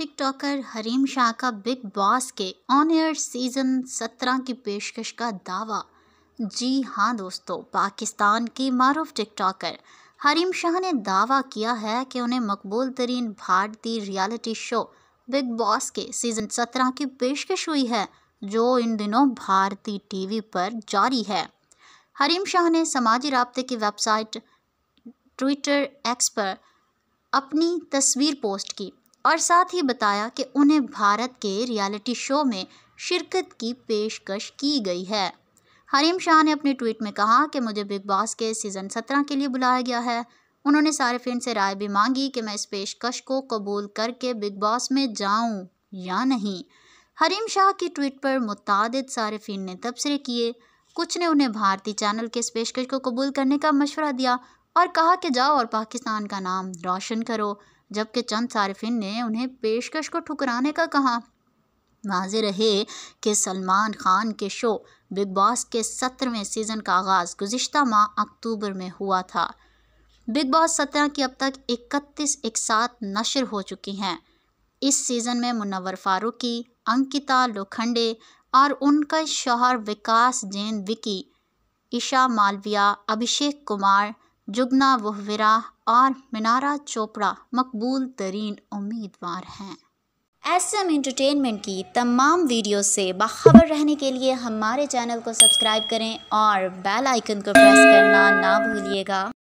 TikToker Hareem Shah का Bigg Boss के on air season सत्रह की पेशकश का दावा जी हाँ दोस्तों पाकिस्तान के मारूफ टिकटॉकर हरीम शाह ने दावा किया है कि उन्हें मकबूल तरीन भारतीय रियलिटी शो बिग बॉस के सीज़न सत्रह की पेशकश हुई है जो इन दिनों भारतीय टीवी पर जारी है हरीम शाह ने समाजी रबते की वेबसाइट ट्विटर एक्स पर अपनी तस्वीर पोस्ट की और साथ ही बताया कि उन्हें भारत के रियलिटी शो में शिरकत की पेशकश की गई है हरीम शाह ने अपने ट्वीट में कहा कि मुझे बिग बॉस के सीज़न सत्रह के लिए बुलाया गया है उन्होंने फिन से राय भी मांगी कि मैं इस पेशकश को कबूल करके बिग बॉस में जाऊं या नहीं हरीम शाह की ट्वीट पर मुतद सार्फिन ने तबसरे किए कुछ ने उन्हें भारतीय चैनल के इस पेशकश को कबूल करने का मशवरा दिया और कहा कि जाओ और पाकिस्तान का नाम रोशन करो जबकि चंद सार्फिन ने उन्हें पेशकश को ठुकराने का कहा वाज रहे कि सलमान खान के शो बिग बॉस के सत्रहवें सीज़न का आगाज़ गुज्त माह अक्टूबर में हुआ था बिग बॉस सत्रह की अब तक इकतीस एक साथ नशर हो चुकी हैं इस सीज़न में मुनवर फारूकी अंकिता लोखंडे और उनका शोहर विकास जैन विकी ईशा मालविया अभिषेक कुमार जुगना वहविरा और मिनारा चोपड़ा मकबूल तरीन उम्मीदवार हैं एस एम एंटरटेनमेंट की तमाम वीडियो से बाखबर रहने के लिए हमारे चैनल को सब्सक्राइब करें और बेल आइकन को प्रेस करना ना भूलिएगा